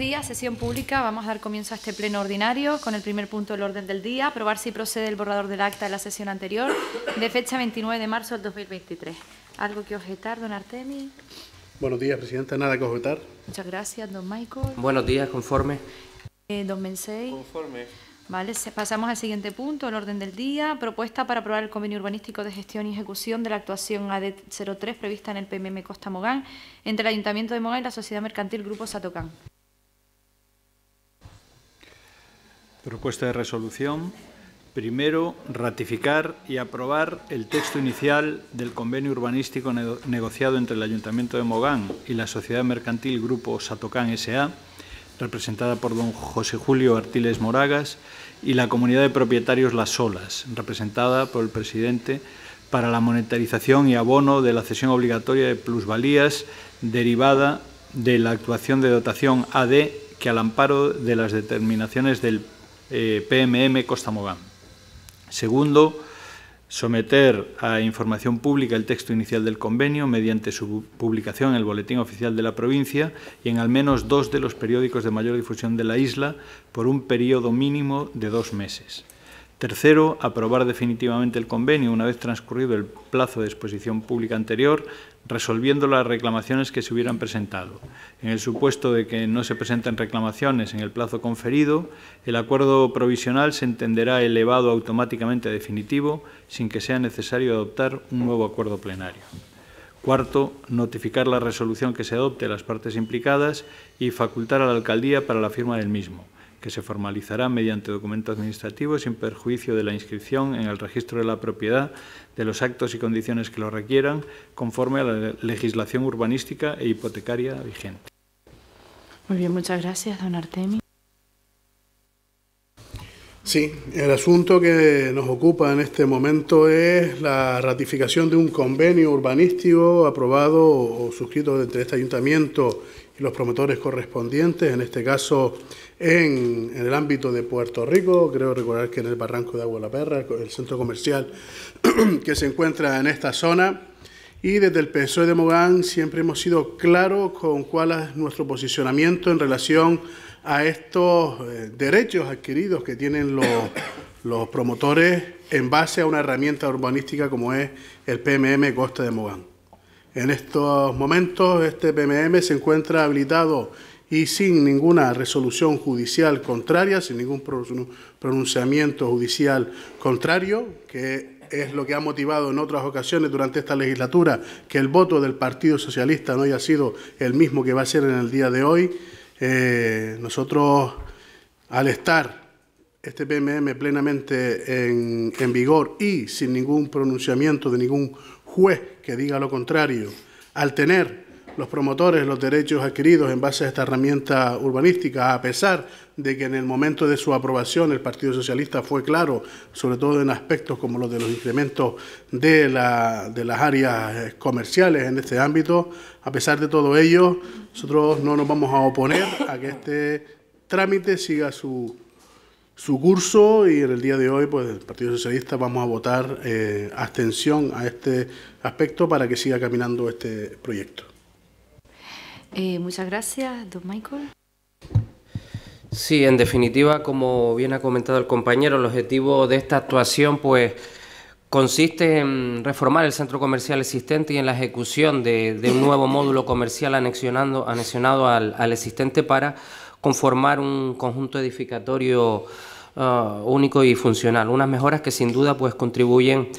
días, sesión pública. Vamos a dar comienzo a este pleno ordinario con el primer punto del orden del día, aprobar si procede el borrador del acta de la sesión anterior de fecha 29 de marzo del 2023. ¿Algo que objetar, don Artemi? Buenos días, Presidenta. Nada que objetar. Muchas gracias, don Michael. Buenos días, conforme. Eh, don Mensei. Conforme. Vale, pasamos al siguiente punto, el orden del día. Propuesta para aprobar el convenio urbanístico de gestión y ejecución de la actuación AD03 prevista en el PMM Costa Mogán entre el Ayuntamiento de Mogán y la Sociedad Mercantil Grupo Satocán. Propuesta de resolución. Primero, ratificar y aprobar el texto inicial del convenio urbanístico negociado entre el Ayuntamiento de Mogán y la sociedad mercantil Grupo Satocán S.A., representada por don José Julio Artiles Moragas, y la comunidad de propietarios Las Solas, representada por el presidente, para la monetarización y abono de la cesión obligatoria de plusvalías derivada de la actuación de dotación AD que al amparo de las determinaciones del eh, PMM Costa Mogán. Segundo, someter a información pública el texto inicial del convenio mediante su publicación en el Boletín Oficial de la Provincia y en al menos dos de los periódicos de mayor difusión de la isla por un periodo mínimo de dos meses. Tercero, aprobar definitivamente el convenio una vez transcurrido el plazo de exposición pública anterior, resolviendo las reclamaciones que se hubieran presentado. En el supuesto de que no se presenten reclamaciones en el plazo conferido, el acuerdo provisional se entenderá elevado automáticamente a definitivo sin que sea necesario adoptar un nuevo acuerdo plenario. Cuarto, notificar la resolución que se adopte a las partes implicadas y facultar a la alcaldía para la firma del mismo que se formalizará mediante documento administrativo sin perjuicio de la inscripción en el registro de la propiedad de los actos y condiciones que lo requieran, conforme a la legislación urbanística e hipotecaria vigente. Muy bien, muchas gracias, don Artemio. Sí, el asunto que nos ocupa en este momento es la ratificación de un convenio urbanístico aprobado o suscrito entre este ayuntamiento y los promotores correspondientes, en este caso en, el ámbito de Puerto Rico, creo recordar que en el Barranco de Agua la el centro comercial que se encuentra en esta zona. Y desde el PSOE de Mogán siempre hemos sido claros con cuál es nuestro posicionamiento en relación a a estos eh, derechos adquiridos que tienen los, los, promotores en base a una herramienta urbanística como es el PMM Costa de Mogán. En estos momentos este PMM se encuentra habilitado y sin ninguna resolución judicial contraria, sin ningún pronunciamiento judicial contrario, que es lo que ha motivado en otras ocasiones durante esta legislatura que el voto del Partido Socialista no haya sido el mismo que va a ser en el día de hoy. Eh, nosotros, al estar este PMM plenamente en, en, vigor y sin ningún pronunciamiento de ningún juez que diga lo contrario, al tener los promotores los derechos adquiridos en base a esta herramienta urbanística, a pesar de que en el momento de su aprobación el Partido Socialista fue claro, sobre todo en aspectos como los de los incrementos de, las áreas eh, comerciales en este ámbito, a pesar de todo ello, nosotros no nos vamos a oponer a que este trámite siga su, curso y en el día de hoy pues el Partido Socialista vamos a votar eh, abstención a este aspecto para que siga caminando este proyecto. Eh, muchas gracias, don Michael. Sí, en definitiva, como bien ha comentado el compañero, el objetivo de esta actuación, pues, consiste en reformar el centro comercial existente y en la ejecución de, un nuevo módulo comercial anexionando, anexionado al, existente para conformar un conjunto edificatorio ah, único y funcional. Unas mejoras que sin duda pues contribuyen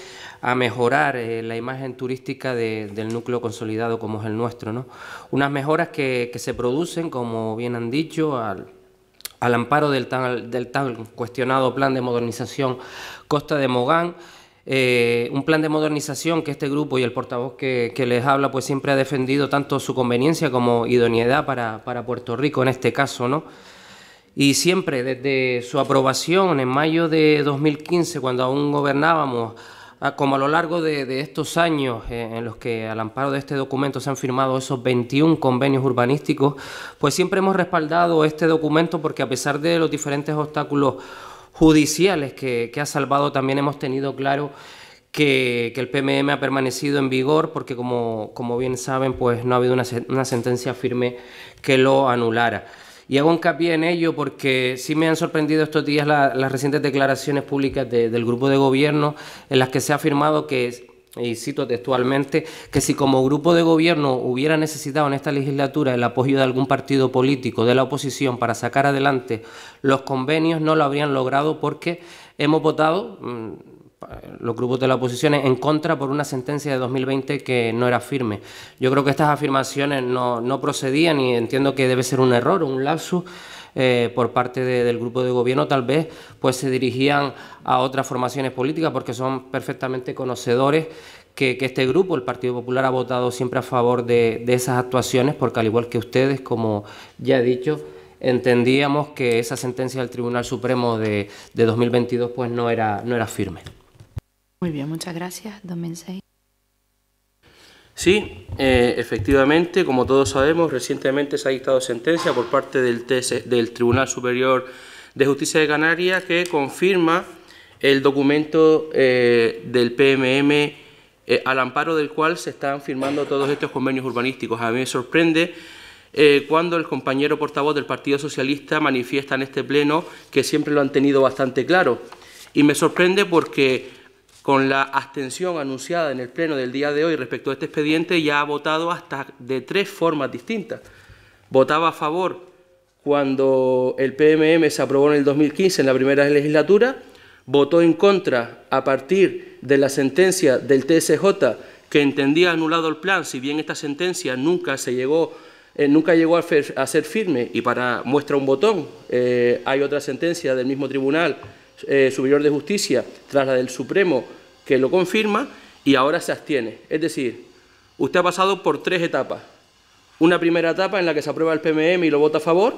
a mejorar eh, la imagen turística de, del núcleo consolidado como es el nuestro. ¿no? Unas mejoras que, se producen, como bien han dicho, al, amparo del tan, del tan cuestionado plan de modernización Costa de Mogán. Eh, un plan de modernización que este grupo y el portavoz que, les habla pues siempre ha defendido tanto su conveniencia como idoneidad para, para Puerto Rico en este caso, ¿no? Y siempre desde su aprobación en mayo de 2015, cuando aún gobernábamos, Ah, como a lo largo de, estos años eh, en los que al amparo de este documento se han firmado esos 21 convenios urbanísticos, pues siempre hemos respaldado este documento porque a pesar de los diferentes obstáculos judiciales que, ha salvado, también hemos tenido claro que, el PMM ha permanecido en vigor porque como, bien saben, pues no ha habido una sentencia firme que lo anulara. Y hago hincapié en ello porque sí me han sorprendido estos días las recientes declaraciones públicas del grupo de gobierno en las que se ha afirmado que y cito textualmente, que si como grupo de gobierno hubiera necesitado en esta legislatura el apoyo de algún partido político de la oposición para sacar adelante los convenios, no lo habrían logrado porque hemos votado mm, los grupos de la oposición en contra por una sentencia de 2020 que no era firme. Yo creo que estas afirmaciones no, no procedían y entiendo que debe ser un error, un lapsus. Eh, por parte del grupo de gobierno, tal vez pues se dirigían a otras formaciones políticas porque son perfectamente conocedores que, este grupo, el Partido Popular, ha votado siempre a favor de, esas actuaciones porque al igual que ustedes, como ya he dicho, entendíamos que esa sentencia del Tribunal Supremo de, de 2022 pues no era, no era firme. Muy bien, muchas gracias, don Mensei. Sí, eh, efectivamente, como todos sabemos, recientemente se ha dictado sentencia por parte del, del Tribunal Superior de Justicia de Canarias que confirma el documento eh, del PMM eh, al amparo del cual se están firmando todos estos convenios urbanísticos. A mí me sorprende cuando el compañero portavoz del Partido Socialista manifiesta en este pleno que siempre lo han tenido bastante claro. Y me sorprende porque con la abstención anunciada en el Pleno del día de hoy respecto a este expediente, ya ha votado hasta de tres formas distintas. Votaba a favor cuando el PMM se aprobó en el 2015, en la primera legislatura, votó en contra a partir de la sentencia del TSJ que entendía anulado el plan, si bien esta sentencia nunca se llegó eh, nunca llegó a, ser firme y para muestra un botón eh, hay otra sentencia del mismo tribunal eh, Superior de Justicia, tras la del Supremo, que lo confirma, y ahora se abstiene. Es decir, usted ha pasado por tres etapas. Una primera etapa en la que se aprueba el PMM y lo vota a favor,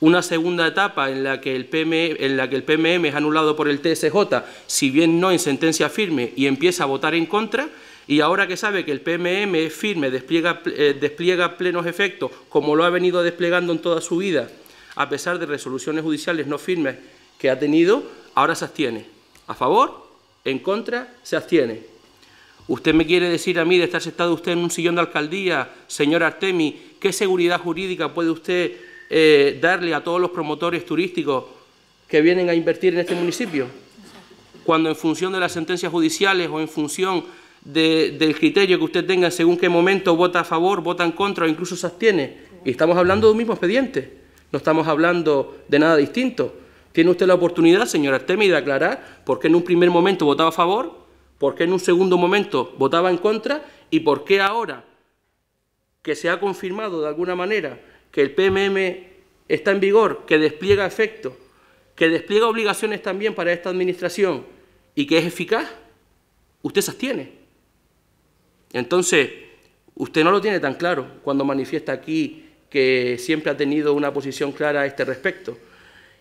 una segunda etapa en la que el PMM, en la que el es anulado por el TSJ, si bien no en sentencia firme, y empieza a votar en contra, y ahora que sabe que el PMM es firme, despliega, eh, despliega plenos efectos, como lo ha venido desplegando en toda su vida, a pesar de resoluciones judiciales no firmes que ha tenido, ahora se abstiene. ¿A favor? ¿En contra? Se abstiene. ¿Usted me quiere decir a mí de estar sentado usted en un sillón de alcaldía, señor Artemi, qué seguridad jurídica puede usted eh, darle a todos los promotores turísticos que vienen a invertir en este municipio? Cuando en función de las sentencias judiciales o en función del criterio que usted tenga, según qué momento vota a favor, vota en contra o incluso se abstiene. Y estamos hablando de un mismo expediente, no estamos hablando de nada distinto. Tiene usted la oportunidad, señora Artemis, de aclarar por qué en un primer momento votaba a favor, por qué en un segundo momento votaba en contra y por qué ahora que se ha confirmado de alguna manera que el PMM está en vigor, que despliega efecto, que despliega obligaciones también para esta Administración y que es eficaz, usted se Entonces, usted no lo tiene tan claro cuando manifiesta aquí que siempre ha tenido una posición clara a este respecto.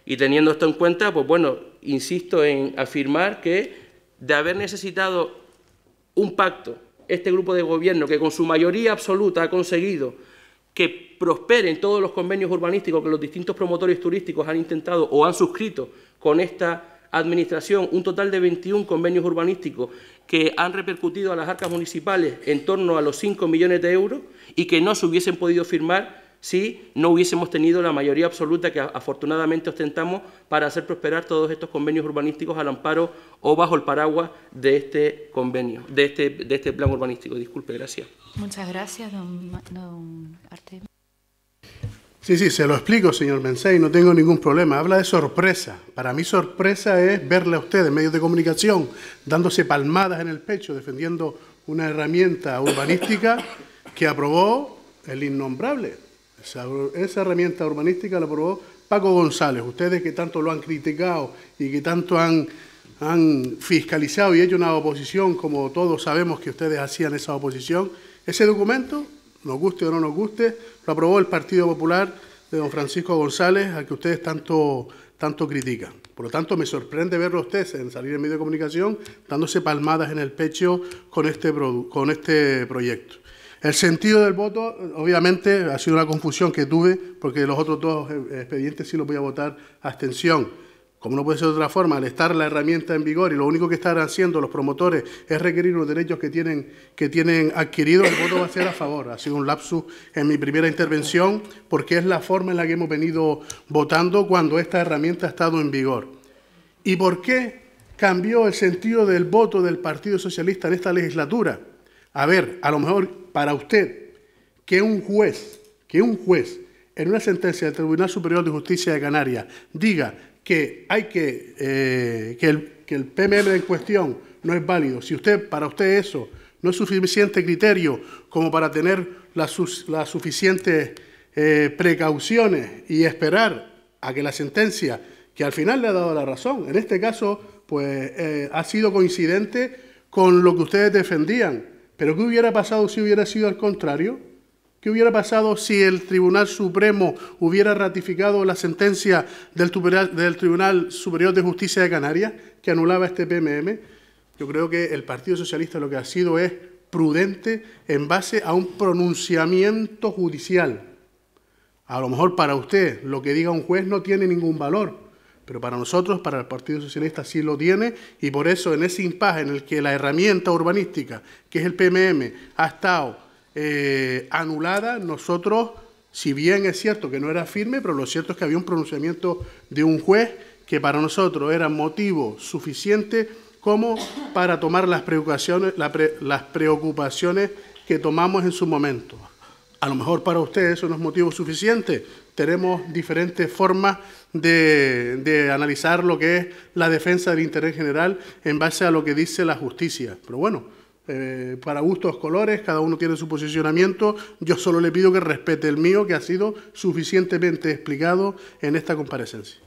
Y teniendo esto en cuenta, pues bueno, insisto en afirmar que de haber necesitado un pacto, este grupo de gobierno que con su mayoría absoluta ha conseguido que prosperen todos los convenios urbanísticos que los distintos promotores turísticos han intentado o han suscrito con esta administración, un total de 21 convenios urbanísticos que han repercutido a las arcas municipales en torno a los 5 millones de euros y que no se hubiesen podido firmar si no hubiésemos tenido la mayoría absoluta que afortunadamente ostentamos para hacer prosperar todos estos convenios urbanísticos al amparo o bajo el paraguas de este convenio, de este, de este plan urbanístico. Disculpe, gracias. Muchas gracias, don, don Sí, sí, se lo explico, señor Mensei, no tengo ningún problema. Habla de sorpresa. Para mí sorpresa es verle a usted en medios de comunicación dándose palmadas en el pecho, defendiendo una herramienta urbanística que aprobó el innombrable. Esa, herramienta urbanística la aprobó Paco González. Ustedes que tanto lo han criticado y que tanto han, fiscalizado y hecho una oposición, como todos sabemos que ustedes hacían esa oposición, ese documento, nos guste o no nos guste, lo aprobó el Partido Popular de don Francisco González, al que ustedes tanto, tanto critican. Por lo tanto, me sorprende verlo a ustedes en salir en medio de comunicación dándose palmadas en el pecho con este, con este proyecto. El sentido del voto, obviamente, ha sido una confusión que tuve, porque los otros dos eh, expedientes sí los voy a votar abstención. Como no puede ser de otra forma, al estar la herramienta en vigor y lo único que están haciendo los promotores es requerir los derechos que tienen, que tienen adquiridos, el voto va a ser a favor. Ha sido un lapsus en mi primera intervención porque es la forma en la que hemos venido votando cuando esta herramienta ha estado en vigor. ¿Y por qué cambió el sentido del voto del Partido Socialista en esta legislatura? A ver, a lo mejor para usted que un juez, que un juez en una sentencia del Tribunal Superior de Justicia de Canarias diga que hay que, eh, que, el, PMM en cuestión no es válido, si usted, para usted eso no es suficiente criterio como para tener las, suficientes eh, precauciones y esperar a que la sentencia, que al final le ha dado la razón, en este caso, pues eh, ha sido coincidente con lo que ustedes defendían pero ¿qué hubiera pasado si hubiera sido al contrario? ¿Qué hubiera pasado si el Tribunal Supremo hubiera ratificado la sentencia del, del Tribunal Superior de Justicia de Canarias que anulaba este PMM? Yo creo que el Partido Socialista lo que ha sido es prudente en base a un pronunciamiento judicial. A lo mejor para usted lo que diga un juez no tiene ningún valor, pero para nosotros, para el Partido Socialista, sí lo tiene y por eso en ese impasse en el que la herramienta urbanística, que es el PMM, ha estado eh, anulada, nosotros, si bien es cierto que no era firme, pero lo cierto es que había un pronunciamiento de un juez que para nosotros era motivo suficiente como para tomar las preocupaciones, las preocupaciones que tomamos en su momento. A lo mejor para ustedes eso no es motivo suficiente, tenemos diferentes formas de, de, analizar lo que es la defensa del interés general en base a lo que dice la justicia. Pero bueno, eh, para gustos colores, cada uno tiene su posicionamiento. Yo solo le pido que respete el mío, que ha sido suficientemente explicado en esta comparecencia.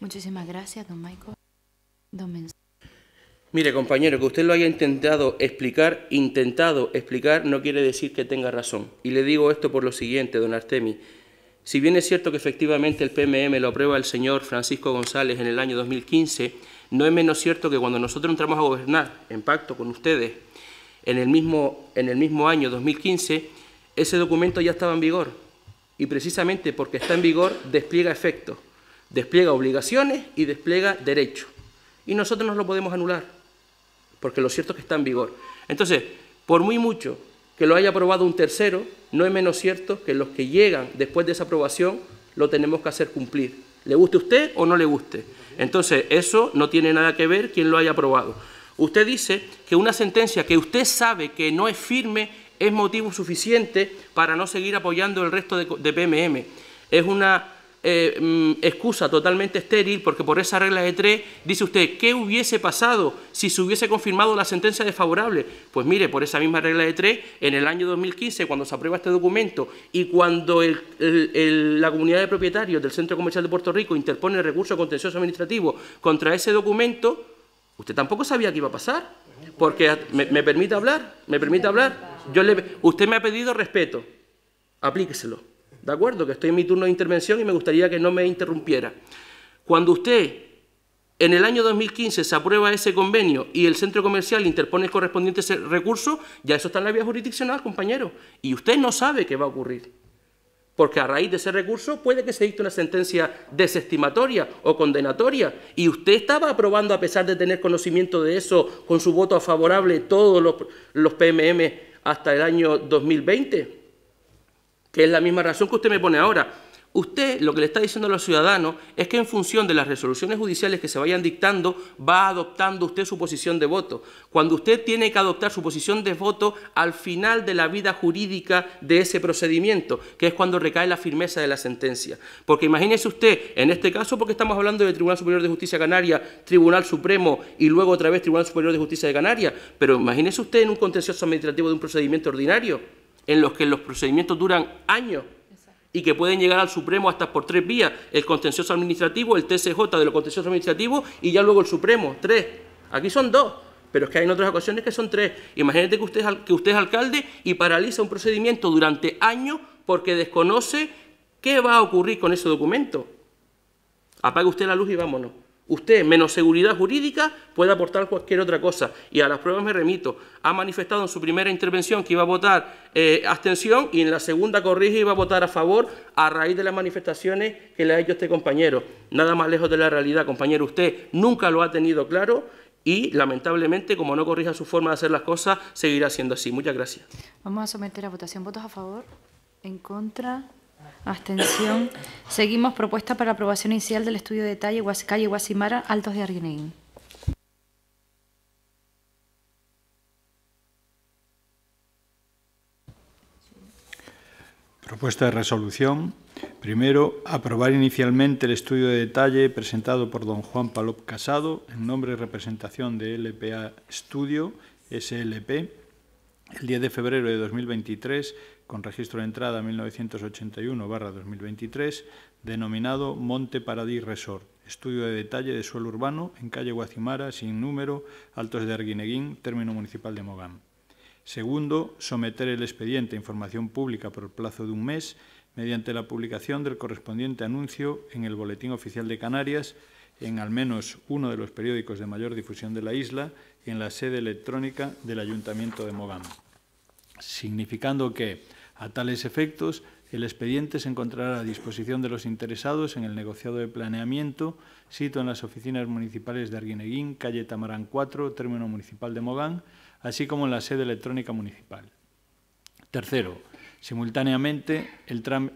Muchísimas gracias, don Michael. Don Mire, compañero, que usted lo haya intentado explicar, intentado explicar, no quiere decir que tenga razón. Y le digo esto por lo siguiente, don Artemi. Si bien es cierto que efectivamente el PMM lo aprueba el señor Francisco González en el año 2015, no es menos cierto que cuando nosotros entramos a gobernar, en pacto con ustedes, en el mismo, en el mismo año 2015, ese documento ya estaba en vigor. Y precisamente porque está en vigor, despliega efectos, despliega obligaciones y despliega derechos. Y nosotros no lo podemos anular, porque lo cierto es que está en vigor. Entonces, por muy mucho que lo haya aprobado un tercero, no es menos cierto que los que llegan después de esa aprobación lo tenemos que hacer cumplir. Le guste a usted o no le guste. Entonces, eso no tiene nada que ver quien lo haya aprobado. Usted dice que una sentencia que usted sabe que no es firme es motivo suficiente para no seguir apoyando el resto de, de PMM. Es una eh, mm, excusa totalmente estéril, porque por esa regla de tres dice usted, ¿qué hubiese pasado si se hubiese confirmado la sentencia desfavorable? Pues mire, por esa misma regla de tres, en el año 2015, cuando se aprueba este documento y cuando la comunidad de propietarios del Centro Comercial de Puerto Rico interpone el recurso contencioso administrativo contra ese documento, usted tampoco sabía que iba a pasar, porque me, permite hablar, me permite hablar. Yo le, usted me ha pedido respeto, aplíqueselo. ¿de acuerdo? Que estoy en mi turno de intervención y me gustaría que no me interrumpiera. Cuando usted en el año 2015 se aprueba ese convenio y el centro comercial interpone el correspondiente recurso, ya eso está en la vía jurisdiccional, compañero. Y usted no sabe qué va a ocurrir. Porque a raíz de ese recurso puede que se dicte una sentencia desestimatoria o condenatoria. Y usted estaba aprobando, a pesar de tener conocimiento de eso, con su voto favorable todos los, los PMM hasta el año 2020 que es la misma razón que usted me pone ahora. Usted lo que le está diciendo a los ciudadanos es que en función de las resoluciones judiciales que se vayan dictando, va adoptando usted su posición de voto. Cuando usted tiene que adoptar su posición de voto al final de la vida jurídica de ese procedimiento, que es cuando recae la firmeza de la sentencia. Porque imagínese usted, en este caso, porque estamos hablando del Tribunal Superior de Justicia de Canaria, Tribunal Supremo y luego otra vez Tribunal Superior de Justicia de Canarias, pero imagínese usted en un contencioso administrativo de un procedimiento ordinario en los que los procedimientos duran años y que pueden llegar al Supremo hasta por tres vías, el contencioso administrativo, el TCJ de los contencioso administrativos y ya luego el Supremo, tres. Aquí son dos, pero es que hay en otras ocasiones que son tres. Imagínate que usted, que usted es alcalde y paraliza un procedimiento durante años porque desconoce qué va a ocurrir con ese documento. Apague usted la luz y vámonos. Usted, menos seguridad jurídica, puede aportar cualquier otra cosa. Y a las pruebas me remito. Ha manifestado en su primera intervención que iba a votar eh, abstención y en la segunda corrige y iba a votar a favor a raíz de las manifestaciones que le ha hecho este compañero. Nada más lejos de la realidad, compañero. Usted nunca lo ha tenido claro y lamentablemente, como no corrija su forma de hacer las cosas, seguirá siendo así. Muchas gracias. Vamos a someter a votación. ¿Votos a favor? ¿En contra? Abstención. Seguimos propuesta para aprobación inicial del estudio de detalle calle Guasimara, Altos de Arguineguín. Propuesta de resolución. Primero, aprobar inicialmente el estudio de detalle presentado por don Juan Palop Casado, en nombre y representación de LPA Estudio, SLP, el 10 de febrero de 2023 con registro de entrada 1981-2023, denominado Monte Paradis Resort, estudio de detalle de suelo urbano en calle Guacimara, sin número, Altos de Arguineguín, término municipal de Mogán. Segundo, someter el expediente a información pública por el plazo de un mes mediante la publicación del correspondiente anuncio en el Boletín Oficial de Canarias, en al menos uno de los periódicos de mayor difusión de la isla y en la sede electrónica del Ayuntamiento de Mogán. Significando que a tales efectos, el expediente se encontrará a disposición de los interesados en el negociado de planeamiento, sito en las oficinas municipales de Arguineguín, calle Tamarán 4, término municipal de Mogán, así como en la sede electrónica municipal. Tercero, simultáneamente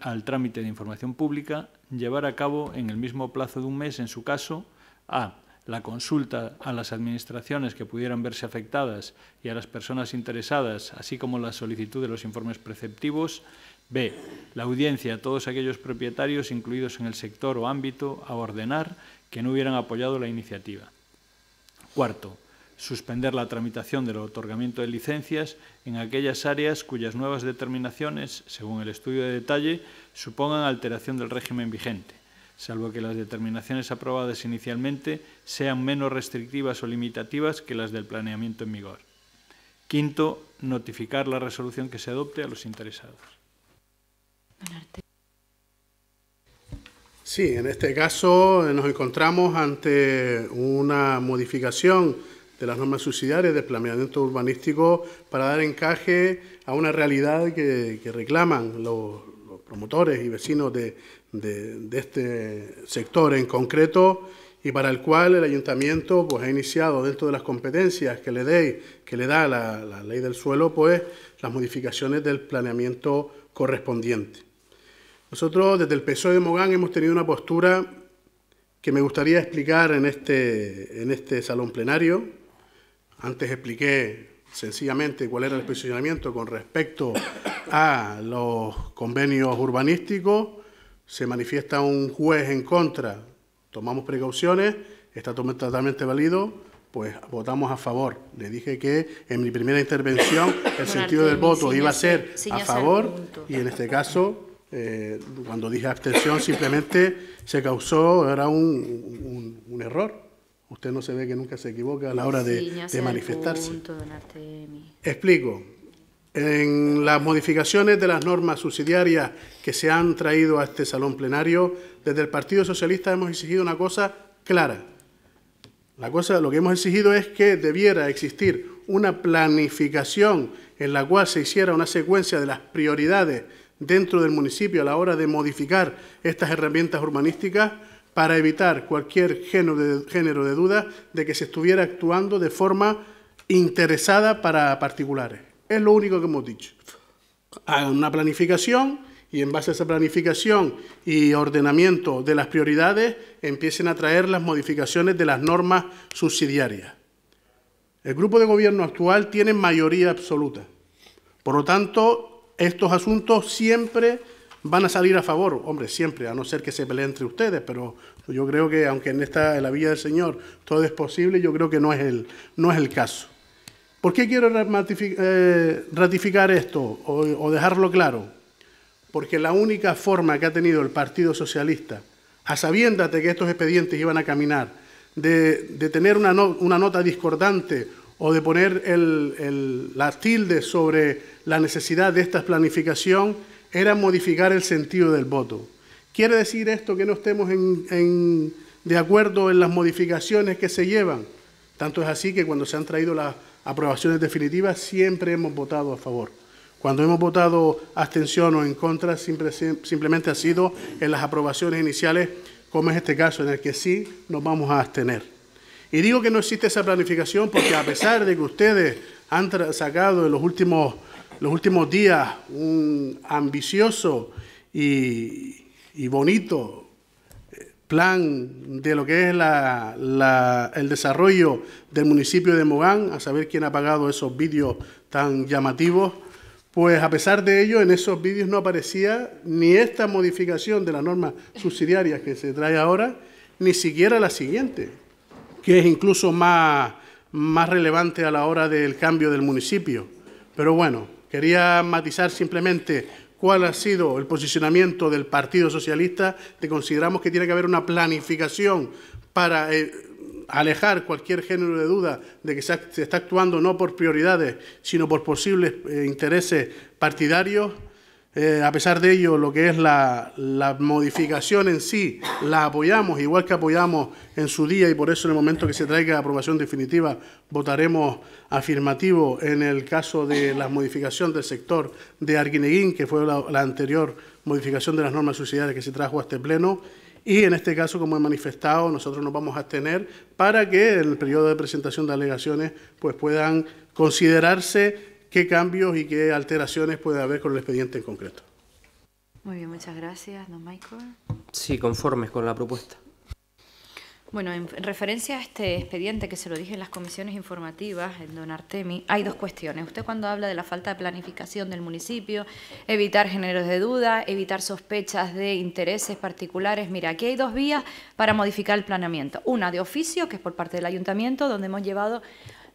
al trámite de información pública, llevar a cabo en el mismo plazo de un mes, en su caso, a la consulta a las administraciones que pudieran verse afectadas y a las personas interesadas, así como la solicitud de los informes preceptivos. B. La audiencia a todos aquellos propietarios incluidos en el sector o ámbito a ordenar que no hubieran apoyado la iniciativa. Cuarto, suspender la tramitación del otorgamiento de licencias en aquellas áreas cuyas nuevas determinaciones, según el estudio de detalle, supongan alteración del régimen vigente salvo que las determinaciones aprobadas inicialmente sean menos restrictivas o limitativas que las del planeamiento en vigor. Quinto, notificar la resolución que se adopte a los interesados. Sí, en este caso eh, nos encontramos ante una modificación de las normas subsidiarias del planeamiento urbanístico para dar encaje a una realidad que, reclaman los, promotores y vecinos de, de, este sector en concreto y para el cual el ayuntamiento pues, ha iniciado dentro de las competencias que le, que le da la, ley del suelo pues, las modificaciones del planeamiento correspondiente. Nosotros desde el PSOE de Mogán hemos tenido una postura que me gustaría explicar en este, en este salón plenario. Antes expliqué sencillamente cuál era el posicionamiento con respecto a los convenios urbanísticos se manifiesta un juez en contra, tomamos precauciones, está totalmente válido, pues votamos a favor. Le dije que en mi primera intervención el sentido del voto iba a ser a favor y en este caso, eh, cuando dije abstención, simplemente se causó, era un, error. Usted no se ve que nunca se equivoca a la hora de, de manifestarse. Explico. En las modificaciones de las normas subsidiarias que se han traído a este salón plenario, desde el Partido Socialista hemos exigido una cosa clara. La cosa, lo que hemos exigido es que debiera existir una planificación en la cual se hiciera una secuencia de las prioridades dentro del municipio a la hora de modificar estas herramientas urbanísticas para evitar cualquier de, género de duda de que se estuviera actuando de forma interesada para particulares. Es lo único que hemos dicho. Hagan una planificación y en base a esa planificación y ordenamiento de las prioridades empiecen a traer las modificaciones de las normas subsidiarias. El grupo de gobierno actual tiene mayoría absoluta. Por lo tanto, estos asuntos siempre van a salir a favor, hombre, siempre, a no ser que se peleen entre ustedes, pero yo creo que aunque en esta la Villa del Señor todo es posible, yo creo que no es el, no es el caso. ¿Por qué quiero eh, ratificar esto o dejarlo claro? Porque la única forma que ha tenido el Partido Socialista, a sabiendas que estos expedientes iban a caminar, de, tener una, nota discordante o de poner las el, la tilde sobre la necesidad de esta planificación, era modificar el sentido del voto. ¿Quiere decir esto que no estemos de acuerdo en las modificaciones que se llevan? Tanto es así que cuando se han traído las aprobaciones definitivas, siempre hemos votado a favor. Cuando hemos votado abstención o en contra, simplemente ha sido en las aprobaciones iniciales, como es este caso, en el que sí nos vamos a abstener. Y digo que no existe esa planificación porque a pesar de que ustedes han sacado en los últimos, los últimos días un ambicioso y, y bonito plan de lo que es el desarrollo del municipio de Mogán, a saber quién ha pagado esos vídeos tan llamativos, pues a pesar de ello en esos vídeos no aparecía ni esta modificación de la norma subsidiaria que se trae ahora, ni siquiera la siguiente, que es incluso más, más relevante a la hora del cambio del municipio. Pero bueno, quería matizar simplemente cuál ha sido el posicionamiento del Partido Socialista, Te consideramos que tiene que haber una planificación para eh, alejar cualquier género de duda de que se, está actuando no por prioridades, sino por posibles eh, intereses partidarios eh, a pesar de ello, lo que es la, modificación en sí, la apoyamos, igual que apoyamos en su día, y por eso en el momento que se traiga aprobación definitiva, votaremos afirmativo en el caso de la modificación del sector de Arguineguín, que fue la, anterior modificación de las normas subsidiarias que se trajo a este pleno, y en este caso, como he manifestado, nosotros nos vamos a abstener para que en el periodo de presentación de alegaciones pues puedan considerarse qué cambios y qué alteraciones puede haber con el expediente en concreto. Muy bien, muchas gracias, don Michael. Sí, conformes con la propuesta. Bueno, en referencia a este expediente que se lo dije en las comisiones informativas, en don Artemi, hay dos cuestiones. Usted cuando habla de la falta de planificación del municipio, evitar géneros de duda, evitar sospechas de intereses particulares, mira, aquí hay dos vías para modificar el planeamiento. Una de oficio, que es por parte del ayuntamiento, donde hemos llevado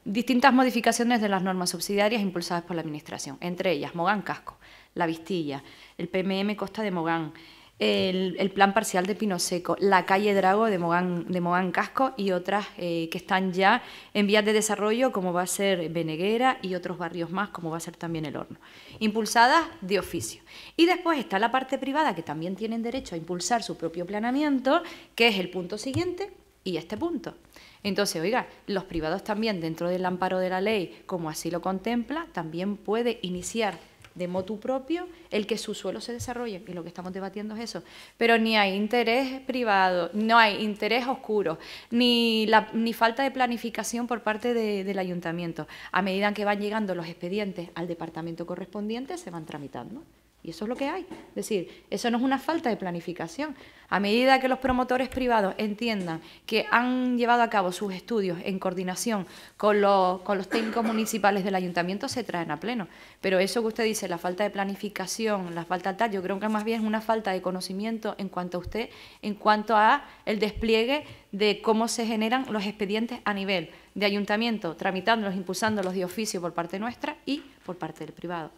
distintas modificaciones de las normas subsidiarias impulsadas por la Administración, entre ellas Mogán Casco, La Vistilla, el PMM Costa de Mogán, el, plan parcial de Pino Seco, la calle Drago de Mogán, de Mogán Casco y otras eh, que están ya en vías de desarrollo, como va a ser Beneguera y otros barrios más, como va a ser también El Horno, impulsadas de oficio. Y después está la parte privada, que también tienen derecho a impulsar su propio planeamiento, que es el punto siguiente y este punto. Entonces, oiga, los privados también, dentro del amparo de la ley, como así lo contempla, también puede iniciar de motu propio el que su suelo se desarrolle. Y lo que estamos debatiendo es eso. Pero ni hay interés privado, no hay interés oscuro, ni, la, ni falta de planificación por parte del ayuntamiento. A medida que van llegando los expedientes al departamento correspondiente, se van tramitando. Y eso es lo que hay. Es decir, eso no es una falta de planificación. A medida que los promotores privados entiendan que han llevado a cabo sus estudios en coordinación con los, con los técnicos municipales del ayuntamiento, se traen a pleno. Pero eso que usted dice, la falta de planificación, la falta tal, yo creo que más bien es una falta de conocimiento en cuanto a usted, en cuanto a el despliegue de cómo se generan los expedientes a nivel de ayuntamiento, tramitándolos, impulsándolos de oficio por parte nuestra y por parte del privado.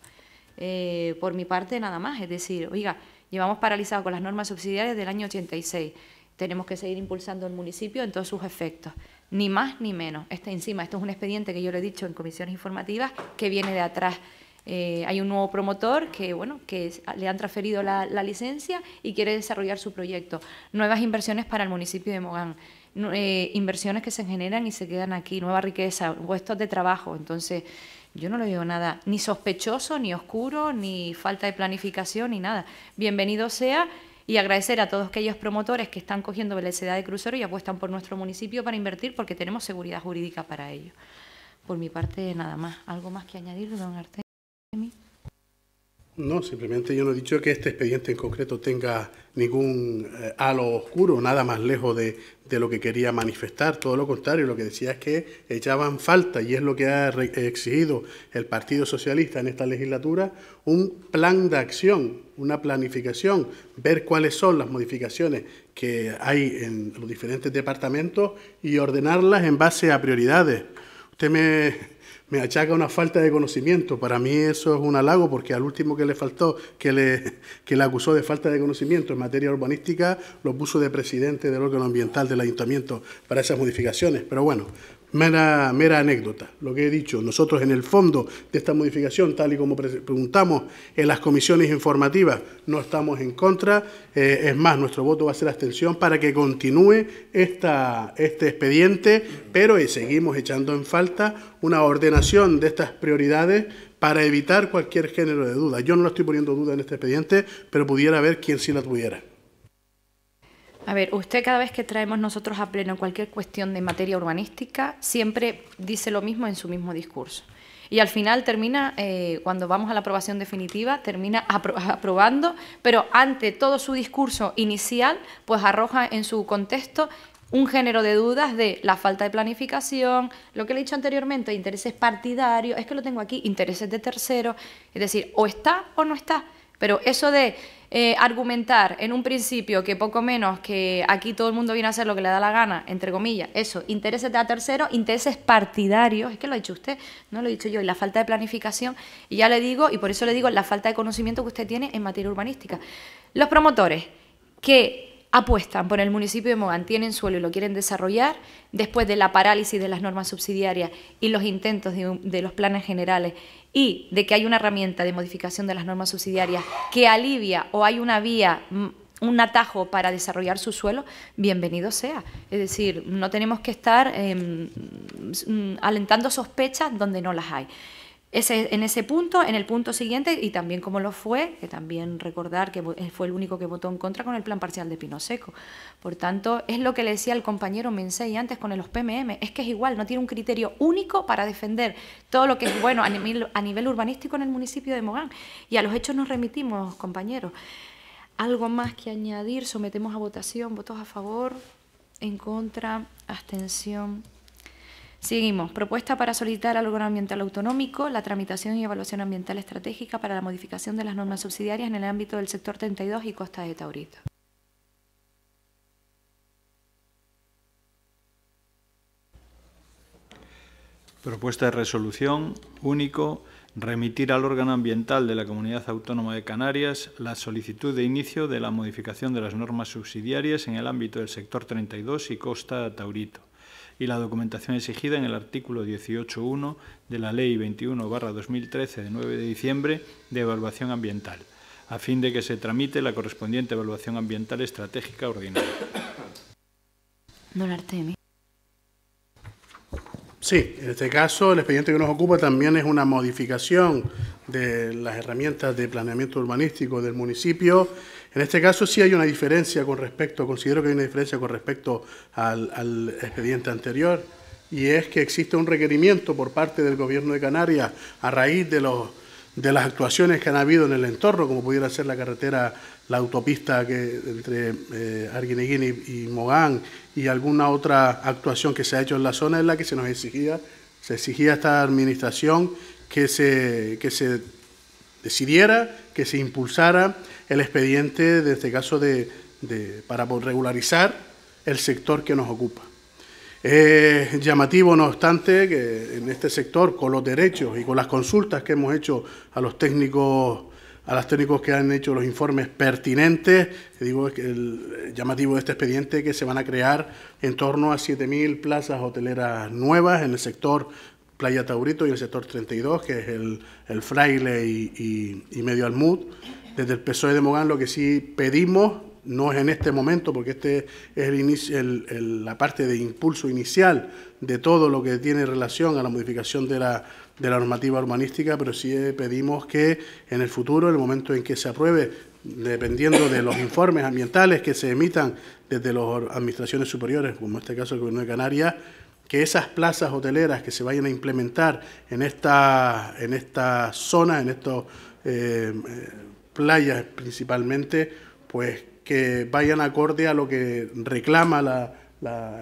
Eh, por mi parte nada más. Es decir, oiga, llevamos paralizados con las normas subsidiarias del año 86. Tenemos que seguir impulsando el municipio en todos sus efectos, ni más ni menos. Está encima, esto es un expediente que yo le he dicho en comisiones informativas que viene de atrás. Eh, hay un nuevo promotor que, bueno, que le han transferido la, licencia y quiere desarrollar su proyecto. Nuevas inversiones para el municipio de Mogán, eh, inversiones que se generan y se quedan aquí, nueva riqueza, puestos de trabajo. Entonces, yo no le veo nada ni sospechoso, ni oscuro, ni falta de planificación, ni nada. Bienvenido sea y agradecer a todos aquellos promotores que están cogiendo velocidad de crucero y apuestan por nuestro municipio para invertir porque tenemos seguridad jurídica para ello. Por mi parte, nada más. ¿Algo más que añadir, don Arte. No, simplemente yo no he dicho que este expediente en concreto tenga ningún eh, halo oscuro, nada más lejos de, de, lo que quería manifestar. Todo lo contrario, lo que decía es que echaban falta, y es lo que ha exigido el Partido Socialista en esta legislatura, un plan de acción, una planificación, ver cuáles son las modificaciones que hay en los diferentes departamentos y ordenarlas en base a prioridades. Usted me me achaca una falta de conocimiento. Para mí eso es un halago porque al último que le faltó, que le, que le acusó de falta de conocimiento en materia urbanística, lo puso de presidente del órgano ambiental del ayuntamiento para esas modificaciones. Pero bueno, mera, anécdota. Lo que he dicho, nosotros en el fondo de esta modificación, tal y como preguntamos en las comisiones informativas, no estamos en contra. Eh, es más, nuestro voto va a ser abstención para que continúe esta, este expediente, pero y eh, seguimos echando en falta una ordenación de estas prioridades para evitar cualquier género de duda. Yo no lo estoy poniendo duda en este expediente, pero pudiera haber quien sí la tuviera. A ver, usted cada vez que traemos nosotros a pleno cualquier cuestión de materia urbanística, siempre dice lo mismo en su mismo discurso. Y al final termina, eh, cuando vamos a la aprobación definitiva, termina aprobando, pero ante todo su discurso inicial, pues arroja en su contexto un género de dudas de la falta de planificación, lo que le he dicho anteriormente, intereses partidarios, es que lo tengo aquí, intereses de terceros, es decir, o está o no está. Pero eso de eh, argumentar en un principio que poco menos que aquí todo el mundo viene a hacer lo que le da la gana, entre comillas, eso, intereses de a terceros, intereses partidarios, es que lo ha dicho usted, no lo he dicho yo, y la falta de planificación, y ya le digo, y por eso le digo, la falta de conocimiento que usted tiene en materia urbanística. Los promotores que apuestan por el municipio de Mogán, tienen suelo y lo quieren desarrollar, después de la parálisis de las normas subsidiarias y los intentos de los planes generales y de que hay una herramienta de modificación de las normas subsidiarias que alivia o hay una vía mm, un atajo para desarrollar su suelo, bienvenido sea. Es decir, no tenemos que estar em, mm, alentando sospechas donde no las hay en ese punto, en el punto siguiente, y también como lo fue, que también recordar que eh, fue el único que votó en contra con el plan parcial de Pino Seco. Por tanto, es lo que le decía al compañero Mensei antes con los PMM, es que es igual, no tiene un criterio único para defender todo lo que es bueno a a nivel urbanístico en el municipio de Mogán. Y a los hechos nos remitimos, compañeros. ¿Algo más que añadir? Sometemos a votación, votos a favor, en contra, abstención. Seguimos. Propuesta para solicitar al órgano ambiental autonómico la tramitación y evaluación ambiental estratégica para la modificación de las normas subsidiarias en el ámbito del sector 32 y Costa de Taurito. Propuesta de resolución único remitir al órgano ambiental de la Comunidad Autónoma de Canarias la solicitud de inicio de la modificación de las normas subsidiarias en el ámbito del sector 32 y Costa de Taurito y la documentación exigida en el artículo 18.1 de la Ley 21-2013 de 9 de diciembre de evaluación ambiental, a fin de que se tramite la correspondiente evaluación ambiental estratégica ordinaria. Sí, en este caso el expediente que nos ocupa también es una modificación de las herramientas de planeamiento urbanístico del municipio. En este caso sí hay una diferencia con respecto, considero que hay una diferencia con respecto al, expediente anterior, y es que existe un requerimiento por parte del Gobierno de Canarias a raíz de los de las actuaciones que han habido en el entorno, como pudiera ser la carretera, la autopista entre eh, Arguineguín y, Mogán y alguna otra actuación que se ha hecho en la zona es la que se nos exigía, se exigía a esta administración que se, que se decidiera, que se impulsara el expediente, de este caso, de, para regularizar el sector que nos ocupa. Es llamativo, no obstante, que en este sector, con los derechos y con las consultas que hemos hecho a los técnicos, a técnicos que han hecho los informes pertinentes, digo, que el llamativo de este expediente que se van a crear en torno a 7.000 plazas hoteleras nuevas en el sector Playa Taurito y el sector 32, que es el, Fraile y, y Medio Almud. Desde el PSOE de Mogán lo que sí pedimos no es en este momento, porque este es el la parte de impulso inicial de todo lo que tiene relación a la modificación de la, de la normativa urbanística, pero sí eh, pedimos que en el futuro, en el momento en que se apruebe, dependiendo de los informes ambientales que se emitan desde las administraciones superiores, como en este caso el Gobierno de Canarias, que esas plazas hoteleras que se vayan a implementar en esta, en esta zona, en estas eh, eh, playas principalmente, pues que vayan acorde a lo que reclama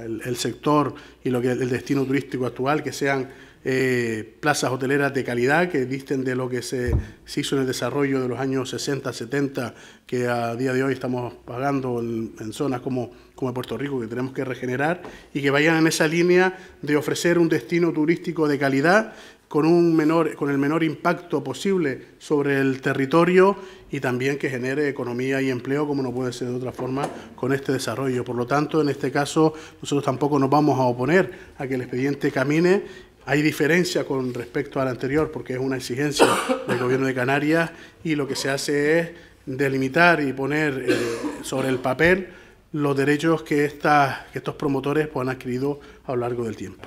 el, sector y lo que el destino turístico actual, que sean eh, plazas hoteleras de calidad que disten de lo que se, hizo en el desarrollo de los años 60, 70, que a día de hoy estamos pagando en, en, zonas como, como Puerto Rico, que tenemos que regenerar, y que vayan en esa línea de ofrecer un destino turístico de calidad con, un menor, con el menor impacto posible sobre el territorio y también que genere economía y empleo, como no puede ser de otra forma, con este desarrollo. Por lo tanto, en este caso, nosotros tampoco nos vamos a oponer a que el expediente camine. Hay diferencia con respecto al anterior, porque es una exigencia del Gobierno de Canarias y lo que se hace es delimitar y poner eh, sobre el papel los derechos que, estas, que estos promotores pues han adquirido a lo largo del tiempo.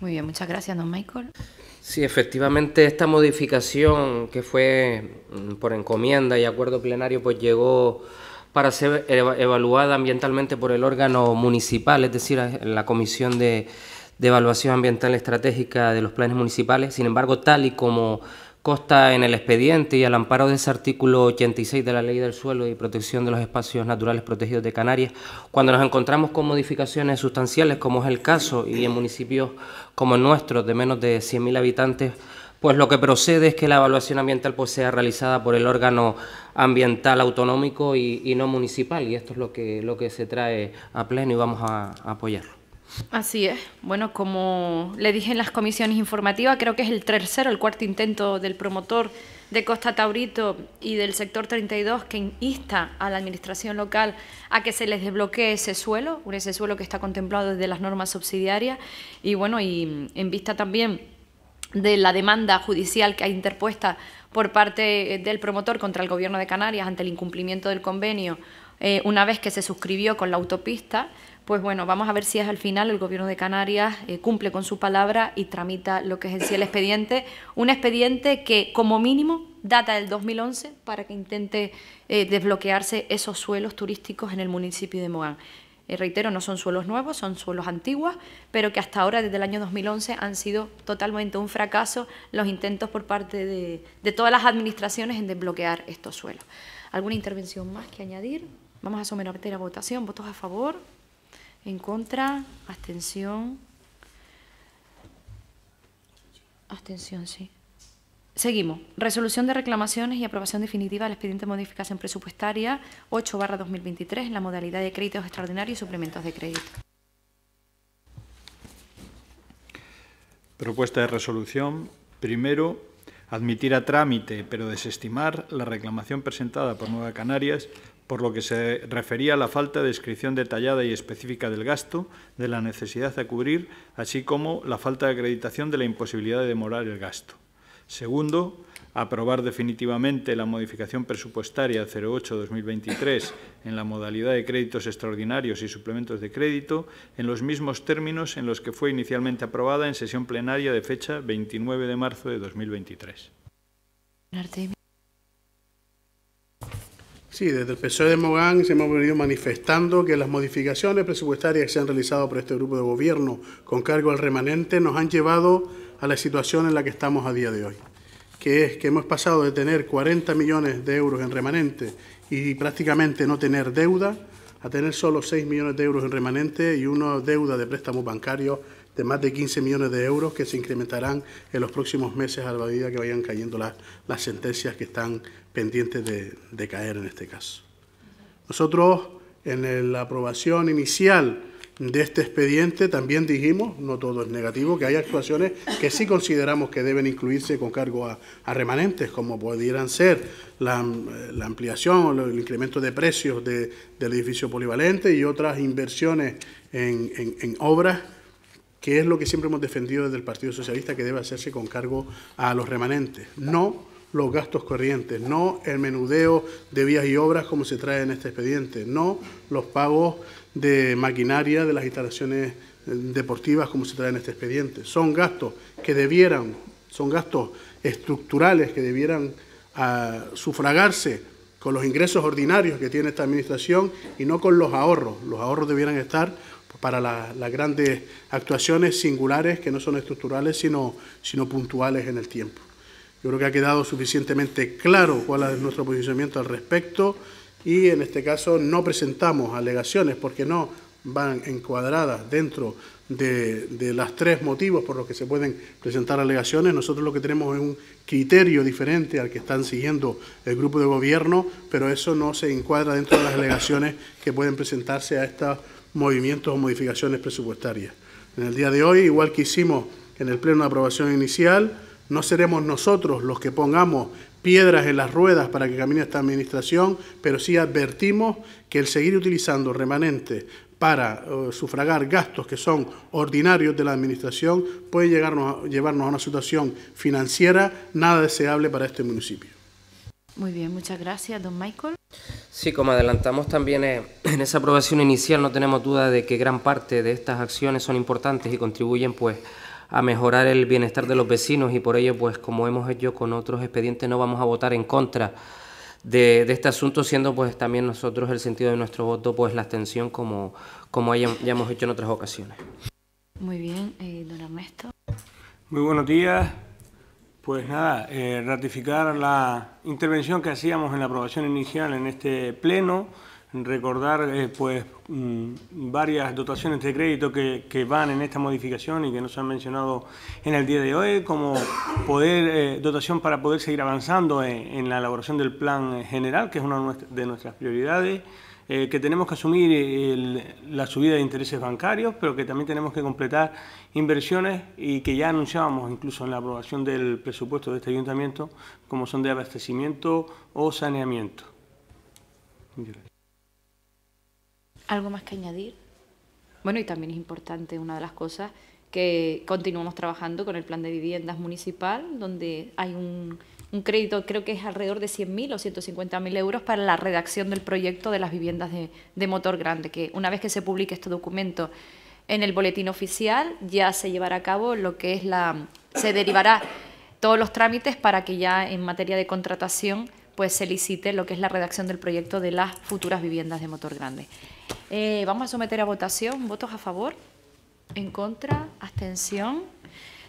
Muy bien, muchas gracias, don Michael. Sí, efectivamente, esta modificación que fue mm, por encomienda y acuerdo plenario, pues llegó para ser evaluada ambientalmente por el órgano municipal, es decir, eh, la Comisión de, Evaluación Ambiental Estratégica de los Planes Municipales. Sin embargo, tal y como costa en el expediente y al amparo de ese artículo 86 de la Ley del Suelo y Protección de los Espacios Naturales Protegidos de Canarias, cuando nos encontramos con modificaciones sustanciales, como es el caso, y en municipios como el nuestro, de menos de 100.000 habitantes, pues lo que procede es que la evaluación ambiental pues, sea realizada por el órgano ambiental autonómico y, no municipal, y esto es lo que, lo que se trae a pleno y vamos a, a apoyarlo. Así es. Bueno, como le dije en las comisiones informativas, creo que es el tercero, el cuarto intento del promotor de Costa Taurito y del sector 32 que insta a la administración local a que se les desbloquee ese suelo, ese suelo que está contemplado desde las normas subsidiarias y bueno, y en vista también de la demanda judicial que ha interpuesta por parte eh, del promotor contra el gobierno de Canarias ante el incumplimiento del convenio eh, una vez que se suscribió con la autopista, pues bueno, vamos a ver si es al final el Gobierno de Canarias eh, cumple con su palabra y tramita lo que es el expediente, un expediente que como mínimo data del 2011 para que intente eh, desbloquearse esos suelos turísticos en el municipio de Mogán. Eh, reitero, no son suelos nuevos, son suelos antiguos, pero que hasta ahora, desde el año 2011, han sido totalmente un fracaso los intentos por parte de, todas las administraciones en desbloquear estos suelos. ¿Alguna intervención más que añadir? Vamos a someter a votación. ¿Votos a favor? En contra, abstención. Abstención, sí. Seguimos. Resolución de reclamaciones y aprobación definitiva del expediente de modificación presupuestaria 8 2023 en la modalidad de créditos extraordinarios y suplementos de crédito. Propuesta de resolución. Primero, admitir a trámite, pero desestimar la reclamación presentada por Nueva Canarias por lo que se refería a la falta de descripción detallada y específica del gasto, de la necesidad de cubrir, así como la falta de acreditación de la imposibilidad de demorar el gasto. Segundo, aprobar definitivamente la modificación presupuestaria 08-2023 en la modalidad de créditos extraordinarios y suplementos de crédito en los mismos términos en los que fue inicialmente aprobada en sesión plenaria de fecha 29 de marzo de 2023. Sí, desde el PSOE de Mogán se hemos venido manifestando que las modificaciones presupuestarias que se han realizado por este grupo de gobierno con cargo al remanente nos han llevado a la situación en la que estamos a día de hoy, que es que hemos pasado de tener 40 millones de euros en remanente y prácticamente no tener deuda a tener solo 6 millones de euros en remanente y una deuda de préstamos bancarios de más de 15 millones de euros que se incrementarán en los próximos meses a la medida que vayan cayendo las, las sentencias que están pendientes de, caer en este caso. Nosotros en la aprobación inicial de este expediente también dijimos, no todo es negativo, que hay actuaciones que sí consideramos que deben incluirse con cargo a, remanentes, como pudieran ser la, ampliación o el incremento de precios del edificio polivalente y otras inversiones en, en obras que es lo que siempre hemos defendido desde el Partido Socialista, que debe hacerse con cargo a los remanentes, no los gastos corrientes, no el menudeo de vías y obras como se trae en este expediente, no los pagos de maquinaria de las instalaciones eh, deportivas como se trae en este expediente. Son gastos que debieran, son gastos estructurales que debieran ah, sufragarse con los ingresos ordinarios que tiene esta administración y no con los ahorros. Los ahorros debieran estar para las grandes actuaciones singulares que no son estructurales, sino, sino puntuales en el tiempo. Yo creo que ha quedado suficientemente claro cuál es nuestro posicionamiento al respecto y en este caso no presentamos alegaciones porque no van encuadradas dentro de, de las tres motivos por los que se pueden presentar alegaciones. Nosotros lo que tenemos es un criterio diferente al que están siguiendo el grupo de gobierno, pero eso no se encuadra dentro de las alegaciones que pueden presentarse a esta movimientos o modificaciones presupuestarias. En el día de hoy, igual que hicimos en el pleno de aprobación inicial, no seremos nosotros los que pongamos piedras en las ruedas para que camine esta administración, pero sí advertimos que el seguir utilizando remanentes para eh, sufragar gastos que son ordinarios de la administración puede llevarnos a una situación financiera nada deseable para este municipio. Muy bien, muchas gracias, don Michael. Sí, como adelantamos también eh, en esa aprobación inicial, no tenemos duda de que gran parte de estas acciones son importantes y contribuyen pues a mejorar el bienestar de los vecinos y por ello pues como hemos hecho con otros expedientes no vamos a votar en contra de, este asunto siendo pues también nosotros el sentido de nuestro voto pues la abstención como, como ya, hemos hecho en otras ocasiones. Muy bien, eh, don Ernesto. Muy buenos días. Pues nada, eh, ratificar la intervención que hacíamos en la aprobación inicial en este pleno, recordar eh, pues mm, varias dotaciones de crédito que, van en esta modificación y que no se han mencionado en el día de hoy, como poder eh, dotación para poder seguir avanzando en, la elaboración del plan general, que es una de nuestras prioridades. Eh, que tenemos que asumir la subida de intereses bancarios, pero que también tenemos que completar inversiones y que ya anunciábamos incluso en la aprobación del presupuesto de este ayuntamiento, como son de abastecimiento o saneamiento. ¿Algo más que añadir? Bueno, y también es importante una de las cosas que continuamos trabajando con el plan de viviendas municipal, donde hay un un crédito, creo que es alrededor de 100.000 o 150.000 euros para la redacción del proyecto de las viviendas de, motor grande, que una vez que se publique este documento en el boletín oficial ya se llevará a cabo lo que es la... se derivará todos los trámites para que ya en materia de contratación pues se licite lo que es la redacción del proyecto de las futuras viviendas de motor grande. Eh, vamos a someter a votación. ¿Votos a favor? ¿En contra? ¿Abstención?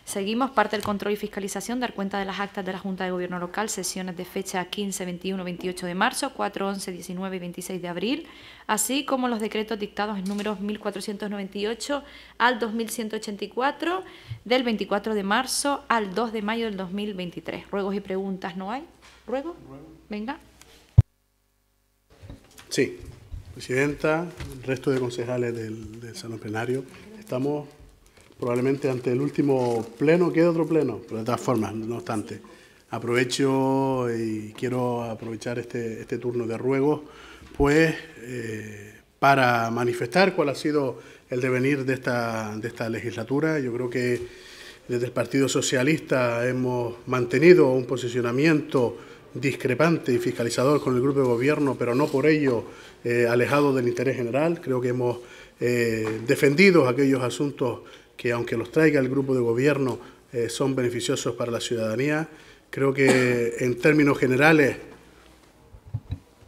Seguimos parte del control y fiscalización, dar cuenta de las actas de la Junta de Gobierno Local, sesiones de fecha 15, 21, 28 de marzo, 4, 11, 19 y 26 de abril, así como los decretos dictados en números 1498 al 2184 del 24 de marzo al 2 de mayo del 2023. Ruegos y preguntas no hay. Ruego. Venga. Sí, Presidenta, el resto de concejales del, del Salón Plenario, estamos probablemente ante el último pleno quede otro pleno, pero de todas formas, no obstante. Aprovecho y quiero aprovechar este, este turno de ruegos, pues, eh, para manifestar cuál ha sido el devenir de esta, de esta legislatura. Yo creo que desde el Partido Socialista hemos mantenido un posicionamiento discrepante y fiscalizador con el grupo de gobierno, pero no por ello eh, alejado del interés general. Creo que hemos eh, defendido aquellos asuntos que aunque los traiga el grupo de gobierno, eh, son beneficiosos para la ciudadanía. Creo que en términos generales,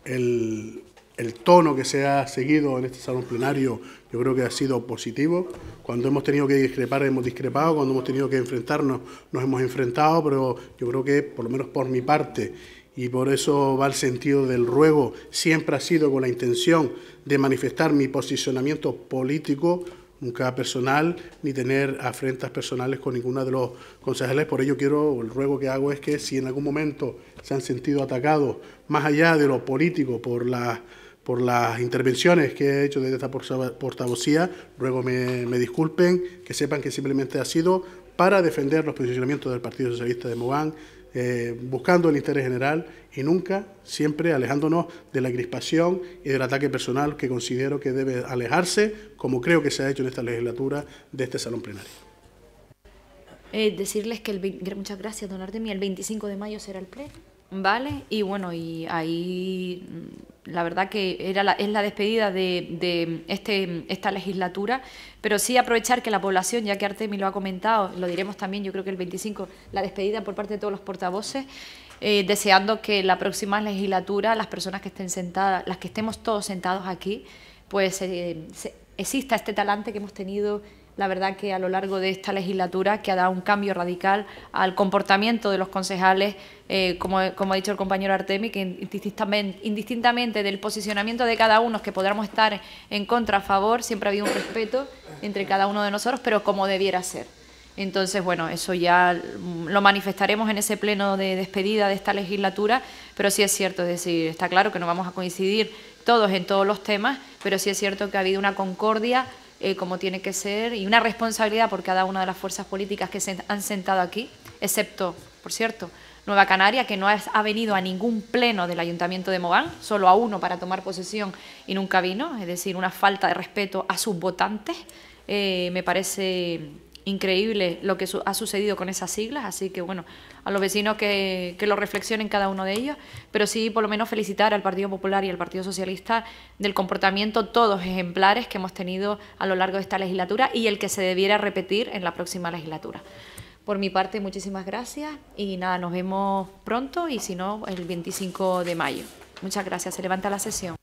el, el tono que se ha seguido en este salón plenario yo creo que ha sido positivo. Cuando hemos tenido que discrepar, hemos discrepado. Cuando hemos tenido que enfrentarnos, nos hemos enfrentado. Pero yo creo que, por lo menos por mi parte, y por eso va el sentido del ruego, siempre ha sido con la intención de manifestar mi posicionamiento político nunca personal, ni tener afrentas personales con ninguno de los concejales. Por ello quiero, el ruego que hago es que si en algún momento se han sentido atacados, más allá de lo político, por las por las intervenciones que he hecho desde esta portavocía, ruego me, me disculpen, que sepan que simplemente ha sido para defender los posicionamientos del Partido Socialista de Mogán eh, buscando el interés general y nunca, siempre alejándonos de la crispación y del ataque personal que considero que debe alejarse, como creo que se ha hecho en esta legislatura, de este salón plenario. Eh, decirles que el, muchas gracias, don mí el 25 de mayo será el pleno. ¿vale? Y bueno, y ahí mm, la verdad que era es la despedida de, este, esta legislatura, pero sí aprovechar que la población, ya que Artemi lo ha comentado, lo diremos también, yo creo que el 25, la despedida por parte de todos los portavoces, eh, deseando que la próxima legislatura, las personas que estén sentadas, las que estemos todos sentados aquí, pues eh, exista este talante que hemos tenido la verdad que a lo largo de esta legislatura, que ha dado un cambio radical al comportamiento de los concejales, eh, como, como, ha dicho el compañero Artemi, que indistintamente, indistintamente, del posicionamiento de cada uno, que podamos estar en contra, a favor, siempre ha habido un respeto entre cada uno de nosotros, pero como debiera ser. Entonces, bueno, eso ya lo manifestaremos en ese pleno de despedida de esta legislatura, pero sí es cierto, es decir, está claro que no vamos a coincidir todos en todos los temas, pero sí es cierto que ha habido una concordia eh, como tiene que ser y una responsabilidad por cada una de las fuerzas políticas que se han sentado aquí, excepto, por cierto, Nueva Canaria, que no ha venido a ningún pleno del Ayuntamiento de Mogán, solo a uno para tomar posesión y nunca vino, es decir, una falta de respeto a sus votantes, eh, me parece increíble lo que ha sucedido con esas siglas, así que bueno, a los vecinos que, que, lo reflexionen cada uno de ellos, pero sí por lo menos felicitar al Partido Popular y al Partido Socialista del comportamiento todos ejemplares que hemos tenido a lo largo de esta legislatura y el que se debiera repetir en la próxima legislatura. Por mi parte, muchísimas gracias y nada, nos vemos pronto y si no, el 25 de mayo. Muchas gracias, se levanta la sesión.